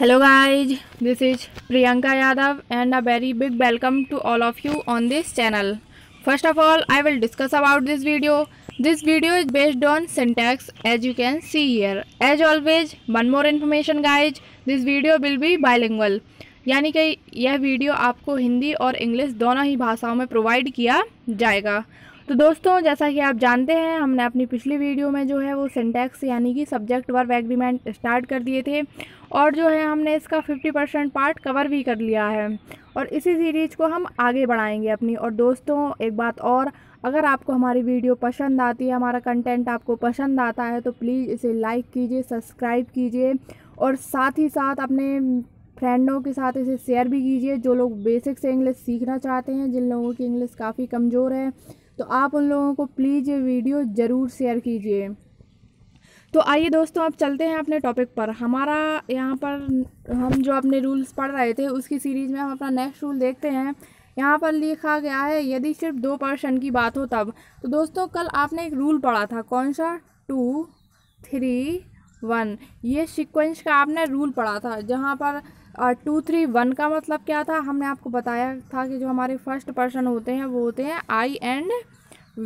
hello guys this is Priyanka Yadav and a very big welcome to all of you on this channel first of all I will discuss about this video this video is based on syntax as you can see here as always one more information guys this video will be bilingual यानी कि यह video आपको हिंदी और English दोनों ही भाषाओं में provide किया जाएगा तो दोस्तों जैसा कि आप जानते हैं हमने अपनी पिछली वीडियो में जो है वो सिंटैक्स यानी कि सब्जेक्ट वर्व एग्रीमेंट स्टार्ट कर दिए थे और जो है हमने इसका 50 परसेंट पार्ट कवर भी कर लिया है और इसी सीरीज़ को हम आगे बढ़ाएंगे अपनी और दोस्तों एक बात और अगर आपको हमारी वीडियो पसंद आती है हमारा कंटेंट आपको पसंद आता है तो प्लीज़ इसे लाइक कीजिए सब्सक्राइब कीजिए और साथ ही साथ अपने फ्रेंडों के साथ इसे शेयर भी कीजिए जो लोग बेसिक से इंग्लिश सीखना चाहते हैं जिन लोगों की इंग्लिश काफ़ी कमज़ोर है तो आप उन लोगों को प्लीज़ ये वीडियो ज़रूर शेयर कीजिए तो आइए दोस्तों अब चलते हैं अपने टॉपिक पर हमारा यहाँ पर हम जो अपने रूल्स पढ़ रहे थे उसकी सीरीज़ में हम अपना नेक्स्ट रूल देखते हैं यहाँ पर लिखा गया है यदि सिर्फ दो पर्सन की बात हो तब तो दोस्तों कल आपने एक रूल पढ़ा था कौन सा टू थ्री वन ये सिक्वेंस का आपने रूल पढ़ा था जहाँ पर टू थ्री वन का मतलब क्या था हमने आपको बताया था कि जो हमारे फर्स्ट पर्सन होते हैं वो होते हैं आई एंड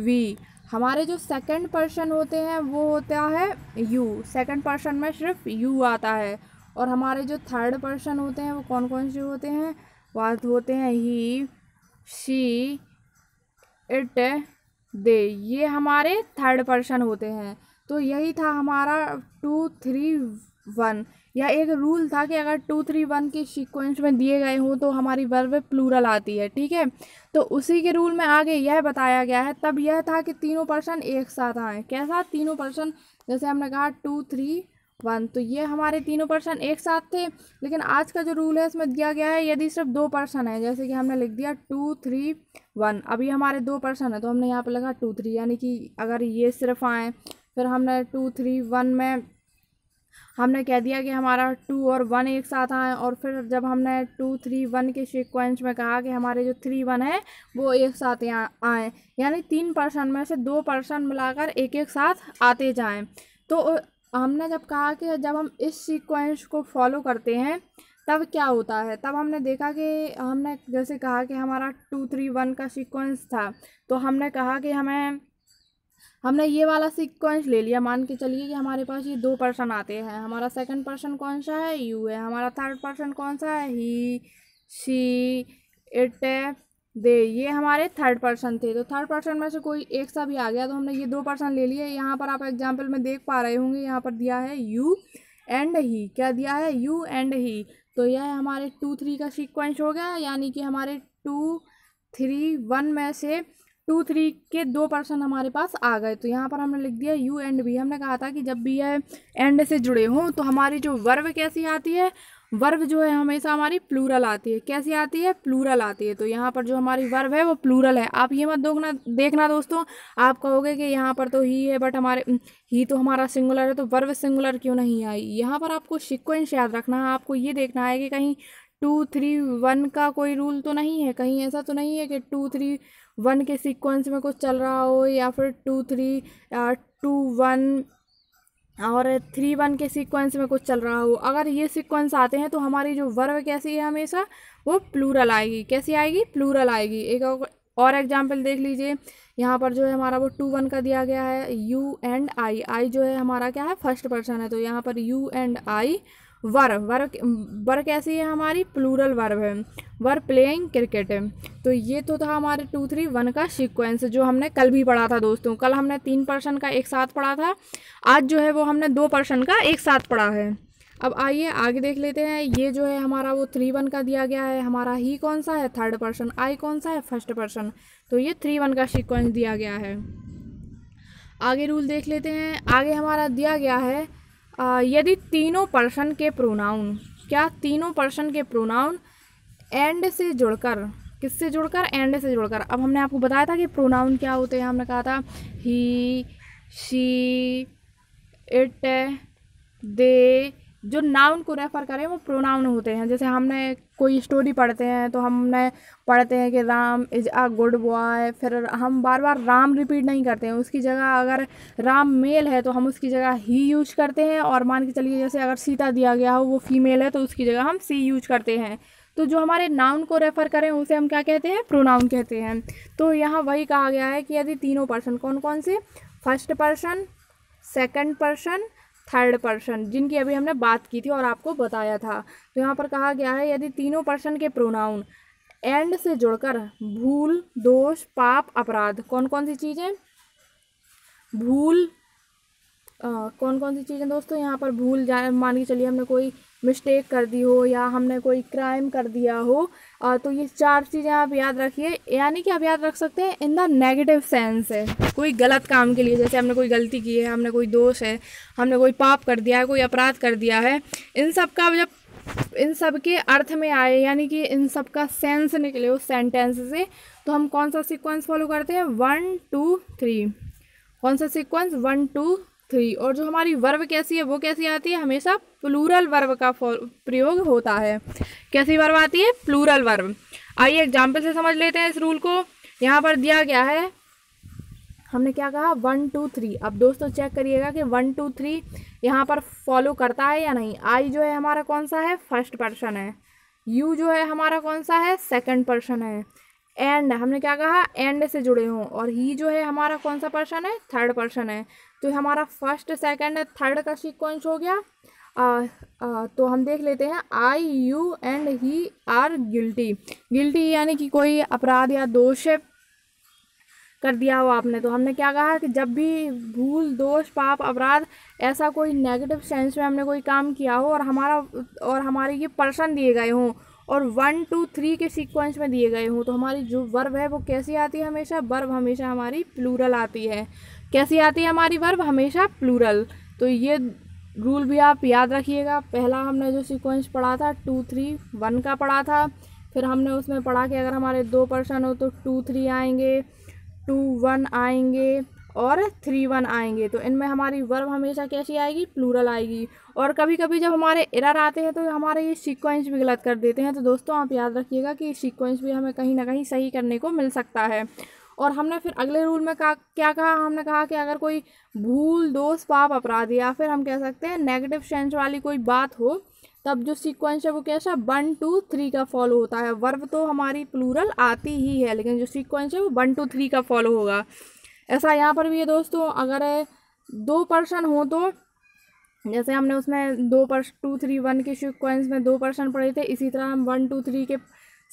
वी हमारे जो सेकंड पर्सन होते हैं वो होता है यू सेकंड पर्सन में सिर्फ यू आता है और हमारे जो थर्ड पर्सन होते हैं वो कौन कौन से होते हैं वह होते हैं ही शी इट दे ये हमारे थर्ड पर्सन होते हैं तो यही था हमारा टू थ्री वन यह एक रूल था कि अगर टू थ्री वन के सीक्वेंस में दिए गए हों तो हमारी वर्ब प्लूरल आती है ठीक है तो उसी के रूल में आगे यह बताया गया है तब यह था कि तीनों पर्सन एक साथ आए कैसा तीनों पर्सन जैसे हमने कहा टू थ्री वन तो ये हमारे तीनों पर्सन एक साथ थे लेकिन आज का जो रूल है इसमें दिया गया है यदि सिर्फ दो पर्सन है जैसे कि हमने लिख दिया टू थ्री वन अभी हमारे दो पर्सन है तो हमने यहाँ पर लिखा टू थ्री यानी कि अगर ये सिर्फ आए फिर हमने टू थ्री वन में हमने कह दिया कि हमारा टू और वन एक साथ आए और फिर जब हमने टू थ्री वन के सिक्वेंस में कहा कि हमारे जो थ्री वन है वो एक साथ यहाँ आए यानी तीन पर्सन में से दो पर्सन मिलाकर एक एक साथ आते जाएं तो हमने जब कहा कि जब हम इस सिक्वेंस को फॉलो करते हैं तब क्या होता है तब हमने देखा कि हमने जैसे कहा कि हमारा टू थ्री वन का सिक्वेंस था तो हमने कहा कि हमें हमने ये वाला सिक्वेंस ले लिया मान के चलिए कि हमारे पास ये दो पर्सन आते हैं हमारा सेकंड पर्सन कौन सा है यू है हमारा थर्ड पर्सन कौन सा है ही शी इट दे ये हमारे थर्ड पर्सन थे तो थर्ड पर्सन में से कोई एक सा भी आ गया तो हमने ये दो पर्सन ले लिए यहाँ पर आप एग्जाम्पल में देख पा रहे होंगे यहाँ पर दिया है यू एंड ही क्या दिया है यू एंड ही तो यह हमारे टू थ्री का सिक्वेंस हो गया यानी कि हमारे टू थ्री वन में से टू थ्री के दो पर्सन हमारे पास आ गए तो यहाँ पर हमने लिख दिया यू एंड बी हमने कहा था कि जब बी है एंड से जुड़े हों तो हमारी जो वर्व कैसी आती है वर्व जो है हमेशा हमारी प्लूरल आती है कैसी आती है प्लूरल आती है तो यहाँ पर जो हमारी वर्व है वो प्लूरल है आप ये मत देखना देखना दोस्तों आप कहोगे कि यहाँ पर तो ही है बट हमारे ही तो हमारा सिंगुलर है तो वर्व सिंगुलर क्यों नहीं आई यहाँ पर आपको सिक्वेंस याद रखना है आपको ये देखना है कि कहीं टू थ्री वन का कोई रूल तो नहीं है कहीं ऐसा तो नहीं है कि टू थ्री वन के सीक्वेंस में कुछ चल रहा हो या फिर टू थ्री टू वन और थ्री वन के सीक्वेंस में कुछ चल रहा हो अगर ये सीक्वेंस आते हैं तो हमारी जो वर्व कैसी है हमेशा वो प्लूरल आएगी कैसी आएगी प्लूरल आएगी एक और एग्जाम्पल देख लीजिए यहाँ पर जो है हमारा वो टू वन का दिया गया है यू एंड आई आई जो है हमारा क्या है फर्स्ट पर्सन है तो यहाँ पर यू एंड आई वर वर वर कैसी है हमारी प्लूरल वर्व है वर प्लेइंग क्रिकेट है तो ये तो था हमारे टू थ्री वन का सीक्वेंस जो हमने कल भी पढ़ा था दोस्तों कल हमने तीन पर्सन का एक साथ पढ़ा था आज जो है वो हमने दो पर्सन का एक साथ पढ़ा है अब आइए आगे देख लेते हैं ये जो है हमारा वो थ्री वन का दिया गया है हमारा ही कौन सा है थर्ड पर्सन आई कौन सा है फर्स्ट पर्सन तो ये थ्री वन का सीक्वेंस दिया गया है आगे रूल देख लेते हैं आगे हमारा दिया गया है यदि तीनों पर्सन के प्रोनाउन क्या तीनों पर्सन के प्रोनाउन एंड से जुड़कर किससे जुड़कर एंड से जुड़कर अब हमने आपको बताया था कि प्रोनाउन क्या होते हैं हमने कहा था ही शी इट दे जो नाउन को रेफ़र करें वो प्रोनाउन होते हैं जैसे हमने कोई स्टोरी पढ़ते हैं तो हमने पढ़ते हैं कि Ram is a good boy फिर हम बार बार राम रिपीट नहीं करते हैं उसकी जगह अगर राम मेल है तो हम उसकी जगह ही यूज करते हैं और मान के चलिए जैसे अगर सीता दिया गया हो वो फीमेल है तो उसकी जगह हम सी यूज करते हैं तो जो हमारे नाउन को रेफ़र करें उसे हम क्या कहते हैं प्रोनाउन कहते हैं तो यहाँ वही कहा गया है कि यदि तीनों पर्सन कौन कौन से first person second person third person जिनकी अभी हमने बात की थी और आपको बताया था तो यहाँ पर कहा गया है यदि तीनों पर्सन के प्रोनाउन एंड से जुड़कर भूल दोष पाप अपराध कौन कौन सी चीज़ें भूल आ, कौन कौन सी चीज़ें दोस्तों यहाँ पर भूल जाए मान के चलिए हमने कोई मिस्टेक कर दी हो या हमने कोई क्राइम कर दिया हो आ, तो ये चार चीज़ें आप याद रखिए यानी कि आप याद रख सकते हैं इन द नेगेटिव सेंस है कोई गलत काम के लिए जैसे हमने कोई गलती की है हमने कोई दोष है हमने कोई पाप कर दिया है कोई अपराध कर दिया है इन सब का जब इन सब के अर्थ में आए यानी कि इन सब का सेंस निकले उस सेंटेंस से तो हम कौन सा सीक्वेंस फॉलो करते हैं वन टू थ्री कौन सा सीक्वेंस वन टू थ्री तो और जो हमारी वर्व कैसी है वो कैसी आती है हमेशा प्लूरल वर्व का प्रयोग होता है कैसी वर्व आती है प्लूरल वर्व आइए एग्जाम्पल से समझ लेते हैं इस रूल को यहाँ पर दिया गया है हमने क्या कहा वन टू थ्री अब दोस्तों चेक करिएगा कि वन टू थ्री यहाँ पर फॉलो करता है या नहीं आई जो है हमारा कौन सा है फर्स्ट पर्सन है यू जो है हमारा कौन सा है सेकंड पर्सन है एंड हमने क्या कहा एंड से जुड़े हों और ही जो है हमारा कौन सा पर्सन है थर्ड पर्सन है तो हमारा फर्स्ट सेकंड थर्ड का सीक्वेंस हो गया आ, आ, तो हम देख लेते हैं I you and he are guilty guilty यानी कि कोई अपराध या दोष कर दिया हो आपने तो हमने क्या कहा कि जब भी भूल दोष पाप अपराध ऐसा कोई नेगेटिव सेंस में हमने कोई काम किया हो और हमारा और हमारे ये पर्सन दिए गए हों और वन टू थ्री के सीक्वेंस में दिए गए हों तो हमारी जो वर्ब है वो कैसी आती है हमेशा वर्ब हमेशा हमारी प्लूरल आती है कैसी आती है हमारी वर्ब हमेशा प्लूरल तो ये रूल भी आप याद रखिएगा पहला हमने जो सीक्वेंस पढ़ा था टू थ्री वन का पढ़ा था फिर हमने उसमें पढ़ा कि अगर हमारे दो पर्सन हो तो टू थ्री आएंगे टू वन आएंगे और थ्री वन आएंगे तो इनमें हमारी वर्ब हमेशा कैसी आएगी प्लूरल आएगी और कभी कभी जब हमारे एरर आते हैं तो हमारे ये सीक्वेंस भी गलत कर देते हैं तो दोस्तों आप याद रखिएगा कि सीक्वेंस भी हमें कहीं ना कहीं सही करने को मिल सकता है और हमने फिर अगले रूल में कहा क्या कहा हमने कहा कि अगर कोई भूल दोष पाप अपराध या फिर हम कह सकते हैं नेगेटिव सेंस वाली कोई बात हो तब जो सीक्वेंस है वो कैसा वन टू थ्री का फॉलो होता है वर्ब तो हमारी प्लूरल आती ही है लेकिन जो सीक्वेंस है वो वन टू थ्री का फॉलो होगा ऐसा यहाँ पर भी है दोस्तों अगर दो पर्सन हो तो जैसे हमने उसमें दो पर्स टू थ्री वन के सीक्वेंस में दो पर्सन पढ़े थे इसी तरह हम वन टू थ्री के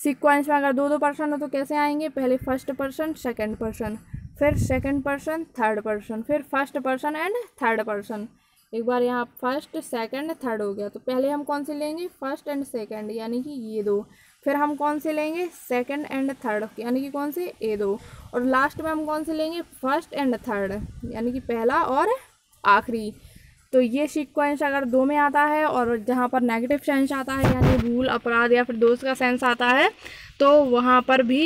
सीक्वेंस में अगर दो दो पर्सन हो तो कैसे आएंगे पहले फर्स्ट पर्सन सेकंड पर्सन फिर सेकंड पर्सन थर्ड पर्सन फिर first person and third person एक बार यहाँ फर्स्ट सेकंड थर्ड हो गया तो पहले हम कौन से लेंगे फर्स्ट एंड सेकंड यानी कि ये दो फिर हम कौन से लेंगे सेकंड एंड थर्ड यानी कि कौन से ये दो और लास्ट में हम कौन से लेंगे फर्स्ट एंड थर्ड यानी कि पहला और आखिरी तो ये सीक्वेंस अगर दो में आता है और जहाँ पर नेगेटिव सेंस आता है यानी भूल अपराध या फिर दोष का सेंस आता है तो वहाँ पर भी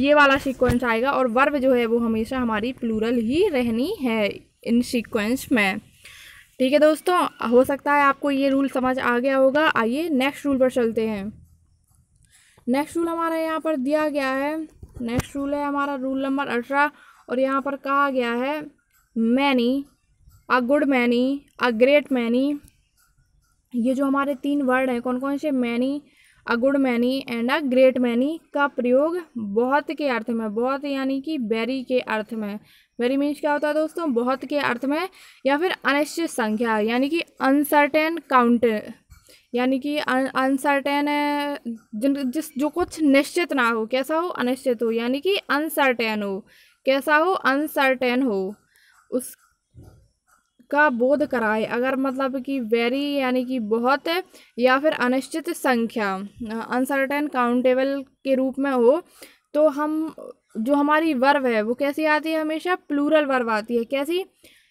ये वाला सीक्वेंस आएगा और वर्व जो है वो हमेशा हमारी प्लूरल ही रहनी है इन सीक्वेंस में ठीक है दोस्तों हो सकता है आपको ये रूल समझ आ गया होगा आइए नेक्स्ट रूल पर चलते हैं नेक्स्ट रूल हमारा यहाँ पर दिया गया है नेक्स्ट रूल है हमारा रूल नंबर अठारह और यहाँ पर कहा गया है many a good many a great many ये जो हमारे तीन वर्ड हैं कौन कौन से many a good many and a great many का प्रयोग बहुत के अर्थ में बहुत यानी कि वेरी के अर्थ में वेरी मीन्स क्या होता है दोस्तों बहुत के अर्थ में या फिर अनिश्चित संख्या यानी कि अनसर्टेन काउंट यानी कि अनसर्टेन जिन जिस जो कुछ निश्चित ना हो कैसा हो अनिश्चित हो यानी कि अनसर्टेन हो कैसा हो अनसर्टेन हो उस का बोध कराए अगर मतलब कि वेरी यानी कि बहुत या फिर अनिश्चित संख्या अनसर्टेन काउंटेबल के रूप में हो तो हम जो हमारी वर्व है वो कैसी आती है हमेशा प्लूरल वर्व आती है कैसी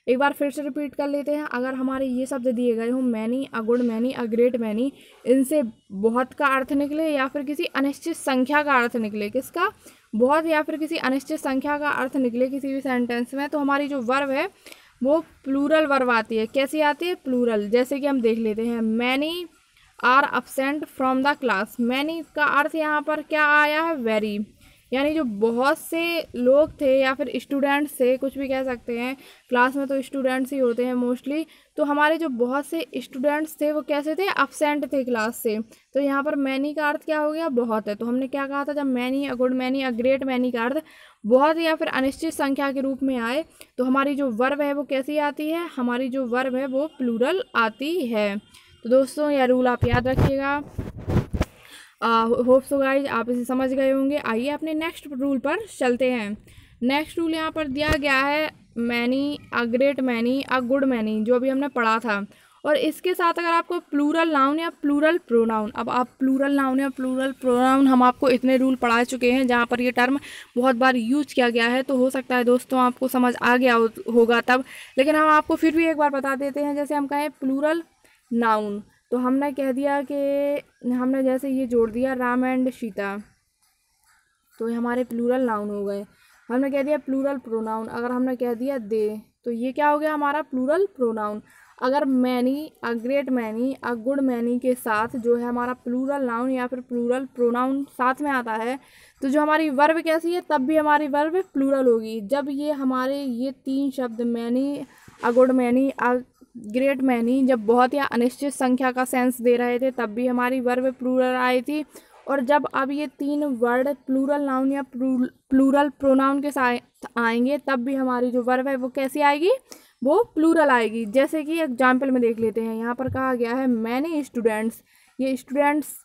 एक बार फिर से रिपीट कर लेते हैं अगर हमारे ये शब्द दिए गए हों many a good many a great many इनसे बहुत का अर्थ निकले या फिर किसी अनिश्चित संख्या का अर्थ निकले किसका बहुत या फिर किसी अनिश्चित संख्या का अर्थ निकले किसी भी सेंटेंस में तो हमारी जो वर्व है वो प्लूरल वर्ब आती है कैसे आती है प्लूरल जैसे कि हम देख लेते हैं many are absent from the class many का अर्थ यहाँ पर क्या आया है वेरी यानी जो बहुत से लोग थे या फिर स्टूडेंट्स थे कुछ भी कह सकते हैं क्लास में तो स्टूडेंट्स ही होते हैं मोस्टली तो हमारे जो बहुत से स्टूडेंट्स थे वो कैसे थे अपसेंट थे क्लास से तो यहाँ पर मैनी का अर्थ क्या हो गया बहुत है तो हमने क्या कहा था जब many a good many a great many का अर्थ बहुत या फिर अनिश्चित संख्या के रूप में आए तो हमारी जो वर्ब है वो कैसी आती है हमारी जो वर्ब है वो प्लूरल आती है तो दोस्तों यह रूल आप याद रखिएगा होप सो तो गाइज आप इसे समझ गए होंगे आइए अपने नेक्स्ट रूल पर चलते हैं नेक्स्ट रूल यहाँ पर दिया गया है many a great many a good many जो अभी हमने पढ़ा था और इसके साथ अगर आपको प्लूरल नाउन या प्लूरल प्रोनाउन अब आप प्लूरल नाउन या प्लूरल प्रोनाउन हम आपको इतने रूल पढ़ा चुके हैं जहाँ पर ये टर्म बहुत बार यूज किया गया है तो हो सकता है दोस्तों आपको समझ आ गया होगा तब लेकिन हम आपको फिर भी एक बार बता देते हैं जैसे हम कहें प्लूरल नाउन तो हमने कह दिया कि हमने जैसे ये जोड़ दिया राम एंड सीता तो ये हमारे प्लूरल नाउन हो गए हमने कह दिया प्लूरल प्रोनाउन अगर हमने कह दिया दे तो ये क्या हो गया हमारा प्लूरल प्रोनाउन अगर many a great many a good many के साथ जो है हमारा प्लूरल नाउन या फिर प्लूरल प्रोनाउन साथ में आता है तो जो हमारी वर्ब कैसी है तब भी हमारी वर्ब प्लूरल होगी जब ये हमारे ये तीन शब्द many a good many a great many जब बहुत ही अनिश्चित संख्या का सेंस दे रहे थे तब भी हमारी वर्व प्लूरल आई थी और जब अब ये तीन वर्ड प्लूरल नाउन या प्लूरल प्रोनाउन के साथ आएंगे तब भी हमारी जो वर्व है वो कैसी आएगी वो प्लूरल आएगी जैसे कि एग्जाम्पल में देख लेते हैं यहाँ पर कहा गया है मैनी स्टूडेंट्स ये स्टूडेंट्स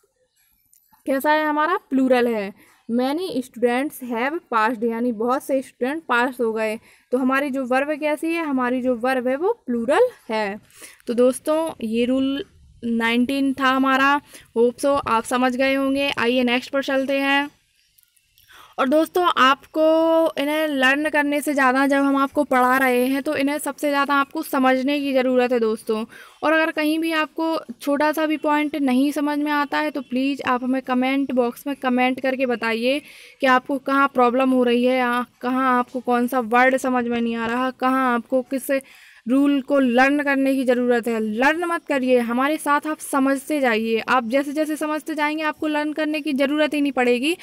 कैसा है हमारा प्लूरल है मैनी स्टूडेंट्स हैव पास्ड यानी बहुत से स्टूडेंट पास हो गए तो हमारी जो वर्व कैसी है हमारी जो वर्व है वो प्लूरल है तो दोस्तों ये रूल नाइनटीन था हमारा होप सो आप समझ गए होंगे आइए नेक्स्ट पर चलते हैं और दोस्तों आपको इन्हें लर्न करने से ज़्यादा जब हम आपको पढ़ा रहे हैं तो इन्हें सबसे ज़्यादा आपको समझने की ज़रूरत है दोस्तों और अगर कहीं भी आपको छोटा सा भी पॉइंट नहीं समझ में आता है तो प्लीज़ आप हमें कमेंट बॉक्स में कमेंट करके बताइए कि आपको कहाँ प्रॉब्लम हो रही है कहाँ आपको कौन सा वर्ड समझ में नहीं आ रहा कहाँ आपको किस रूल को लर्न करने की ज़रूरत है लर्न मत करिए हमारे साथ आप समझते जाइए आप जैसे जैसे समझते जाएंगे आपको लर्न करने की ज़रूरत ही नहीं पड़ेगी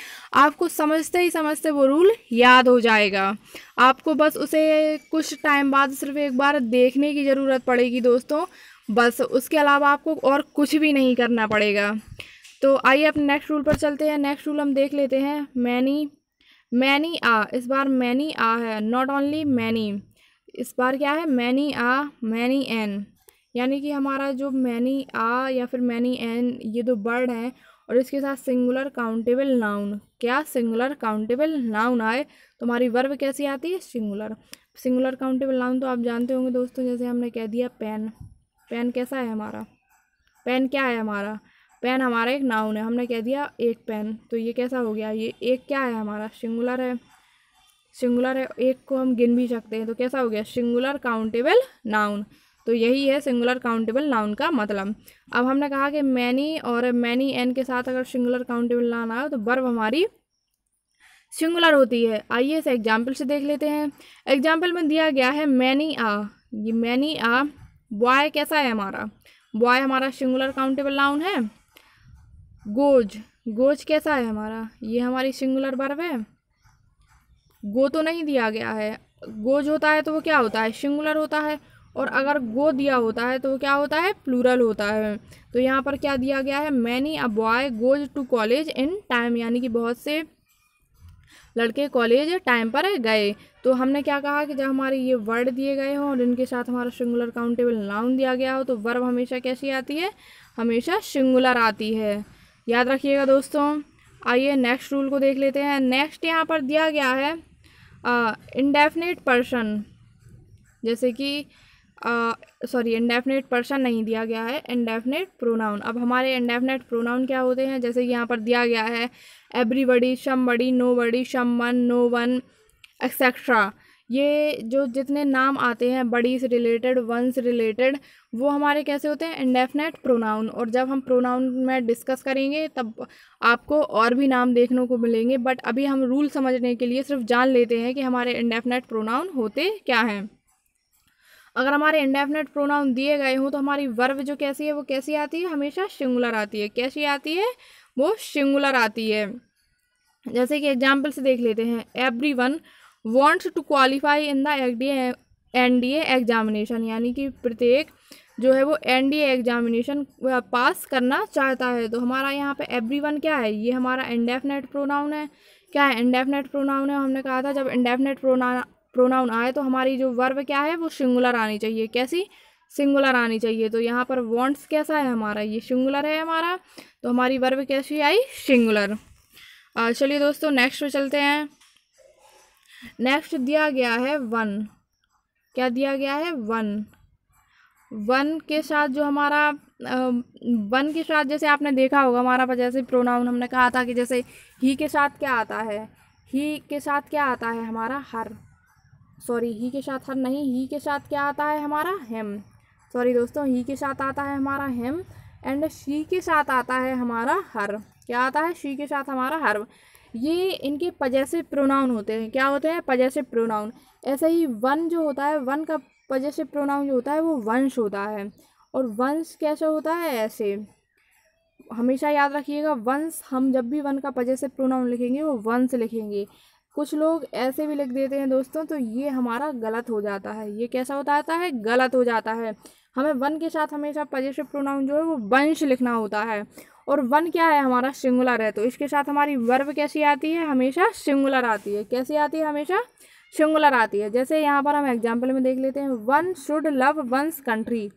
आपको समझते ही समझते वो रूल याद हो जाएगा आपको बस उसे कुछ टाइम बाद सिर्फ एक बार देखने की ज़रूरत पड़ेगी दोस्तों बस उसके अलावा आपको और कुछ भी नहीं करना पड़ेगा तो आइए अपने नेक्स्ट रूल पर चलते हैं नेक्स्ट रूल हम देख लेते हैं मैनी मैनी आ इस बार मैनी आ है नॉट ओनली मैनी इस बार क्या है मैनी आ मैनी एन यानी कि हमारा जो मैनी आ या फिर मैनी एन ये दो बर्ड हैं और इसके साथ सिंगुलर काउंटेबल नाउन क्या सिंगुलर काउंटेबल नाउन आए तो हमारी वर्व कैसी आती है सिंगुलर सिंगुलर काउंटेबल नाउन तो आप जानते होंगे दोस्तों जैसे हमने कह दिया पेन पेन कैसा है हमारा पेन क्या है हमारा पेन हमारा एक नाउन है हमने कह दिया एक पेन तो ये कैसा हो गया ये एक क्या है हमारा सिंगुलर है सिंगुलर है एक को हम गिन भी सकते हैं तो कैसा हो गया सिंगुलर काउंटेबल नाउन तो यही है सिंगुलर काउंटेबल नाउन का मतलब अब हमने कहा कि मैनी और मैनी एन के साथ अगर सिंगुलर काउंटेबल नाउन आए तो बर्ब हमारी सिंगुलर होती है आइए इसे एग्जाम्पल से देख लेते हैं एग्जाम्पल में दिया गया है मैनी आ ये मैनी आ बॉय कैसा है हमारा बॉय हमारा सिंगुलर काउंटेबल नाउन है गोज गोज कैसा है हमारा ये हमारी सिंगुलर बर्ब है गो तो नहीं दिया गया है गोज होता है तो वो क्या होता है सिंगुलर होता है और अगर गो दिया होता है तो वो क्या होता है प्लूरल होता है तो यहाँ पर क्या दिया गया है many a boy goes to college in time यानी कि बहुत से लड़के कॉलेज टाइम पर गए तो हमने क्या कहा कि जब हमारे ये वर्ड दिए गए हों और इनके साथ हमारा सिंगुलर काउंटेबल नाउन दिया गया हो तो वर्ब हमेशा कैसी आती है हमेशा सिंगुलर आती है याद रखिएगा दोस्तों आइए नेक्स्ट रूल को देख लेते हैं नेक्स्ट यहाँ पर दिया गया है इंडेफिनेट पर्सन जैसे कि सॉरी इंडेफिनेट पर्सन नहीं दिया गया है इंडेफिनेट प्रोनाउन अब हमारे इंडेफिनेट प्रोनाउन क्या होते हैं जैसे कि यहाँ पर दिया गया है एवरीबडी शम बडी नो बडी शम वन नो वन एक्सेट्रा ये जो जितने नाम आते हैं बड़ी से रिलेटेड वन से रिलेटेड वो हमारे कैसे होते हैं इंडेफिनेट प्रोनाउन और जब हम प्रोनाउन में डिस्कस करेंगे तब आपको और भी नाम देखने को मिलेंगे बट अभी हम रूल समझने के लिए सिर्फ जान लेते हैं कि हमारे इंडेफिनेट प्रोनाउन होते क्या हैं अगर हमारे इंडेफिनेट प्रोनाउन दिए गए हों तो हमारी वर्व जो कैसी है वो कैसी आती है हमेशा सिंगुलर आती है कैसी आती है वो सिंगुलर आती है जैसे कि एग्जाम्पल से देख लेते हैं every one wants to qualify in the D N D examination यानी कि प्रत्येक जो है वो एन डी एग्जामिनेशन पास करना चाहता है तो हमारा यहाँ पे वन क्या है ये हमारा इंडेफिनेट प्रोनाउन है क्या है इंडेफिनेट प्रोनाउन है हमने कहा था जब इंडेफिनेट प्रोना प्रोनाउन आए तो हमारी जो वर्ब क्या है वो सिंगुलर आनी चाहिए कैसी सिंगुलर आनी चाहिए तो यहाँ पर वॉन्ट्स कैसा है हमारा ये सिंगुलर है हमारा तो हमारी वर्ब कैसी आई सिंगुलर चलिए दोस्तों नेक्स्ट पे चलते हैं नेक्स्ट दिया गया है वन क्या दिया गया है वन वन के साथ जो हमारा वन के साथ जैसे आपने देखा होगा हमारा पास जैसे प्रोनाउन हमने कहा था कि जैसे ही के साथ क्या आता है ही के साथ क्या आता है हमारा हर सॉरी ही के साथ हर नहीं ही के साथ क्या आता है हमारा हेम सॉरी दोस्तों ही के साथ आता है हमारा हेम एंड शी के साथ आता है हमारा हर क्या आता है शी के साथ हमारा हर ये इनके पजेसिव प्रोनाउन होते हैं क्या होते हैं पजेसिव प्रोनाउन ऐसे ही वन जो होता है वन का पजेसिव प्रोनाउन जो होता है वो वंश होता है और वंश कैसे होता है ऐसे हमेशा याद रखिएगा वंश हम जब भी वन का पजेसिव प्रोनाउन लिखेंगे वो वंश लिखेंगे कुछ लोग ऐसे भी लिख देते हैं दोस्तों तो ये हमारा गलत हो जाता है ये कैसा होता जाता है गलत हो जाता है हमें वन के साथ हमेशा पजेसिव प्रोनाउन जो है वो वंश लिखना होता है और वन क्या है हमारा सिंगुलर है तो इसके साथ हमारी वर्ब कैसी आती है हमेशा सिंगुलर आती है कैसी आती है हमेशा सिंगुलर आती है जैसे यहाँ पर हम एग्जाम्पल में देख लेते हैं one should love one's country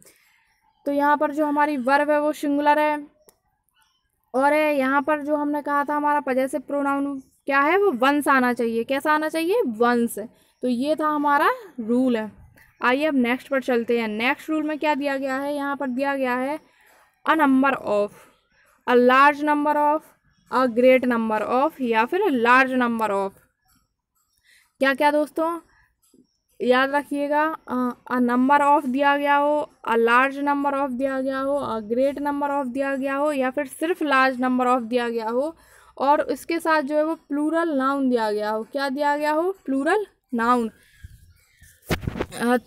तो यहाँ पर जो हमारी वर्ब है वो सिंगुलर है और यहाँ पर जो हमने कहा था हमारा पजेसिव प्रोनाउन क्या है वो वंस आना चाहिए कैसा आना चाहिए वंस तो ये था हमारा रूल है आइए अब नेक्स्ट पर चलते हैं नेक्स्ट रूल में क्या दिया गया है यहाँ पर दिया गया है a number of a large number of a great number of या फिर लार्ज नंबर ऑफ क्या क्या दोस्तों याद रखिएगा अ नंबर ऑफ दिया गया हो अ लार्ज नंबर ऑफ दिया गया हो अ ग्रेट नंबर ऑफ दिया गया हो या फिर सिर्फ लार्ज नंबर ऑफ दिया गया हो और इसके साथ जो है वो प्लूरल नाउन दिया गया हो क्या दिया गया हो प्लूरल नाउन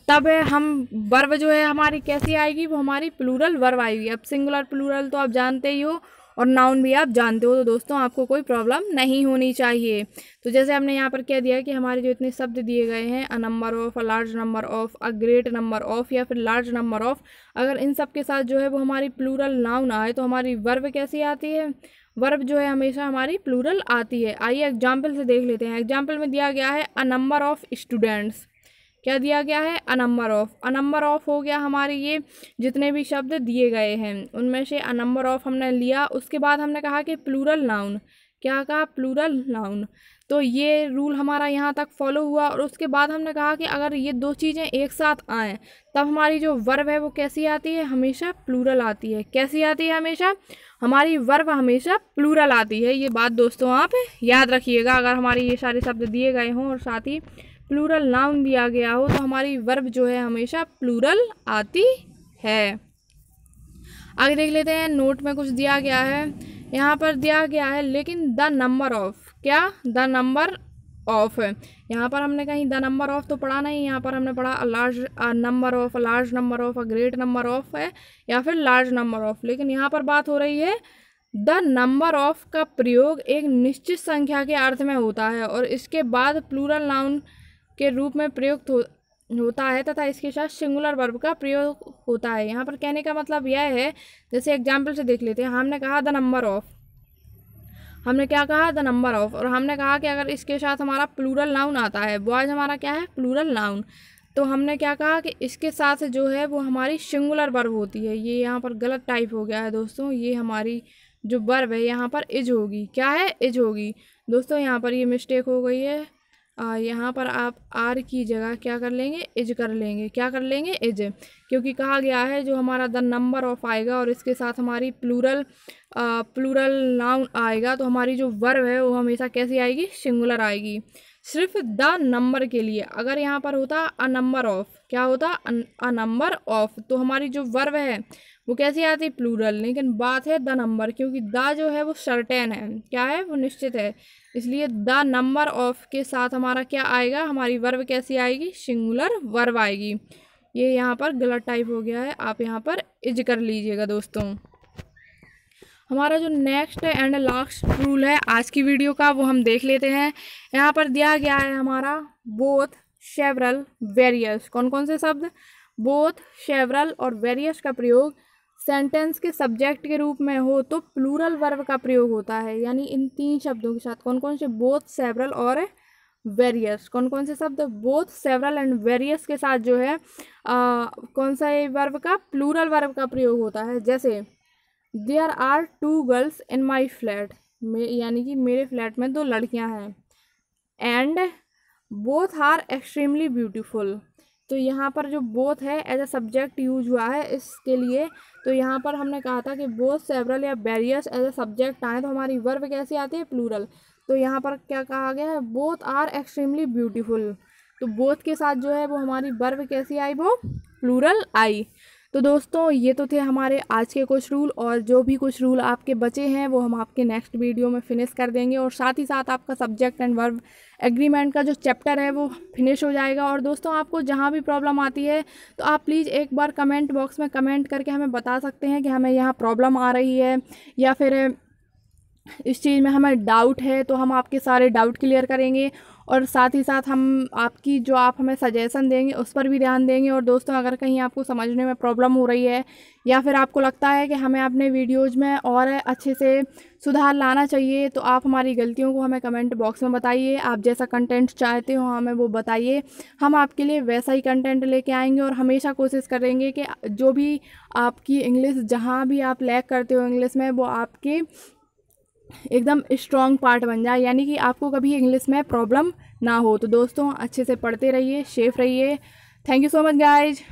तब हम वर्व जो है हमारी कैसी आएगी वो हमारी प्लूरल वर्व आएगी अब सिंगुलर प्लूरल तो आप जानते ही हो और नाउन भी आप जानते हो तो दोस्तों आपको कोई प्रॉब्लम नहीं होनी चाहिए तो जैसे हमने यहाँ पर क्या दिया कि हमारे जो इतने शब्द दिए गए हैं a number of a large number of a great number of या फिर लार्ज नंबर ऑफ़ अगर इन सब के साथ जो है वो हमारी प्लूरल नाउन आए तो हमारी वर्व कैसी आती है वर्व जो है हमेशा हमारी प्लूरल आती है आइए एग्जाम्पल से देख लेते हैं एग्जाम्पल में दिया गया है अ नंबर ऑफ़ स्टूडेंट्स क्या दिया गया है a number of a number of हो गया हमारे ये जितने भी शब्द दिए गए हैं उनमें से अ नंबर ऑफ़ हमने लिया उसके बाद हमने कहा कि प्लूरल नाउन क्या कहा प्लूरल नाउन तो ये रूल हमारा यहाँ तक फॉलो हुआ और उसके बाद हमने कहा कि अगर ये दो चीज़ें एक साथ आएँ तब हमारी जो वर्ब है वो कैसी आती है हमेशा प्लूरल आती है कैसी आती है हमेशा हमारी वर्ब हमेशा प्लूरल आती है ये बात दोस्तों आप याद रखिएगा अगर हमारे ये सारे शब्द दिए गए हों और साथ ही प्लूरल नाउन दिया गया हो तो हमारी वर्ब जो है हमेशा प्लूरल आती है आगे देख लेते हैं नोट में कुछ दिया गया है यहाँ पर दिया गया है लेकिन द नंबर ऑफ़ क्या द नंबर ऑफ़ यहाँ पर हमने कहीं द नंबर ऑफ़ तो पढ़ा नहीं यहाँ पर हमने पढ़ा large number of large number of a great number of है या फिर लार्ज नंबर ऑफ़ लेकिन यहाँ पर बात हो रही है द नंबर ऑफ़ का प्रयोग एक निश्चित संख्या के अर्थ में होता है और इसके बाद प्लूरल नाउन के रूप में प्रयुक्त हो होता है तथा इसके साथ सिंगुलर वर्ब का प्रयोग होता है यहाँ पर कहने का मतलब यह है जैसे एग्जाम्पल से देख लेते हैं हमने कहा द नंबर ऑफ़ हमने क्या कहा द नंबर ऑफ़ और हमने कहा कि अगर इसके साथ हमारा प्लूरल नाउन आता है बॉयज़ हमारा क्या है प्लूरल नाउन तो हमने क्या कहा कि इसके साथ जो है वो हमारी सिंगुलर वर्ब होती है ये यहाँ पर गलत टाइप हो गया है दोस्तों ये हमारी जो वर्ब है यहाँ पर इज होगी क्या है इज होगी दोस्तों यहाँ पर ये मिस्टेक हो गई है यहाँ पर आप आर की जगह क्या कर लेंगे इज कर लेंगे क्या कर लेंगे इज क्योंकि कहा गया है जो हमारा द नंबर ऑफ आएगा और इसके साथ हमारी प्लूरल प्लूरल नाउन आएगा तो हमारी जो वर्व है वो हमेशा कैसी आएगी सिंगुलर आएगी सिर्फ द नंबर के लिए अगर यहाँ पर होता अ नंबर ऑफ क्या होता अ नंबर ऑफ तो हमारी जो वर्व है वो कैसी आती प्लूरल लेकिन बात है द नंबर क्योंकि द जो है वो सर्टेन है क्या है वो निश्चित है इसलिए द नंबर ऑफ के साथ हमारा क्या आएगा हमारी वर्व कैसी आएगी सिंगुलर वर्व आएगी ये यहाँ पर गलत टाइप हो गया है आप यहाँ पर इज कर लीजिएगा दोस्तों हमारा जो नेक्स्ट एंड लास्ट रूल है आज की वीडियो का वो हम देख लेते हैं यहाँ पर दिया गया है हमारा बोथ शेवरल वेरियस कौन कौन से शब्द बोथ शेवरल और वेरियस का प्रयोग सेंटेंस के सब्जेक्ट के रूप में हो तो प्लूरल वर्ब का प्रयोग होता है यानी इन तीन शब्दों के साथ कौन कौन से बोथ सेवरल और वेरियस कौन कौन से शब्द बोथ सेवरल एंड वेरियस के साथ जो है आ, कौन सा ये वर्ब का प्लूरल वर्ब का प्रयोग होता है जैसे there are two girls in my flat यानी कि मेरे फ्लैट में दो लड़कियां हैं and both are extremely beautiful तो यहाँ पर जो बोथ है एज अ सब्जेक्ट यूज हुआ है इसके लिए तो यहाँ पर हमने कहा था कि बोथ सेवरल या बैरियर्स एज अ सब्जेक्ट आए तो हमारी वर्ब कैसे आती है प्लूरल तो यहाँ पर क्या कहा गया है बोथ आर एक्सट्रीमली ब्यूटीफुल तो बोथ के साथ जो है वो हमारी वर्ब कैसी आई वो प्लूरल आई तो दोस्तों ये तो थे हमारे आज के कुछ रूल और जो भी कुछ रूल आपके बचे हैं वो हम आपके नेक्स्ट वीडियो में फिनिश कर देंगे और साथ ही साथ आपका सब्जेक्ट एंड वर्ब एग्रीमेंट का जो चैप्टर है वो फिनिश हो जाएगा और दोस्तों आपको जहाँ भी प्रॉब्लम आती है तो आप प्लीज़ एक बार कमेंट बॉक्स में कमेंट करके हमें बता सकते हैं कि हमें यहाँ प्रॉब्लम आ रही है या फिर इस चीज़ में हमें डाउट है तो हम आपके सारे डाउट क्लियर करेंगे और साथ ही साथ हम आपकी जो आप हमें सजेशन देंगे उस पर भी ध्यान देंगे और दोस्तों अगर कहीं आपको समझने में प्रॉब्लम हो रही है या फिर आपको लगता है कि हमें अपने वीडियोज़ में और अच्छे से सुधार लाना चाहिए तो आप हमारी गलतियों को हमें कमेंट बॉक्स में बताइए आप जैसा कंटेंट चाहते हो हमें वो बताइए हम आपके लिए वैसा ही कंटेंट लेके आएंगे और हमेशा कोशिश करेंगे कि जो भी आपकी इंग्लिश जहाँ भी आप लैक करते हो इंग्लिश में वो आपके एकदम स्ट्रॉन्ग पार्ट बन जाए यानी कि आपको कभी इंग्लिश में प्रॉब्लम ना हो तो दोस्तों अच्छे से पढ़ते रहिए सेफ रहिए thank you so much guys